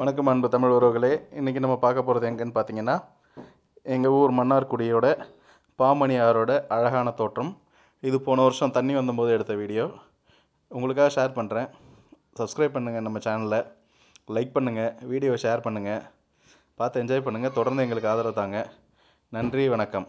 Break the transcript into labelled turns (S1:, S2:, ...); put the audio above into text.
S1: வணக்கம் அன்பு தமிழ் உறவுகளே இன்றைக்கி நம்ம பார்க்க போகிறது எங்கன்னு பார்த்தீங்கன்னா எங்கள் ஊர் மன்னார்குடியோட பாமணி ஆறோட அழகான தோற்றம் இது போன வருஷம் தண்ணி வந்தபோது எடுத்த வீடியோ உங்களுக்காக ஷேர் பண்ணுறேன் சப்ஸ்கிரைப் பண்ணுங்கள் நம்ம சேனலில் லைக் பண்ணுங்கள் வீடியோவை ஷேர் பண்ணுங்கள் பார்த்து என்ஜாய் பண்ணுங்கள் தொடர்ந்து எங்களுக்கு ஆதரவு தாங்க நன்றி வணக்கம்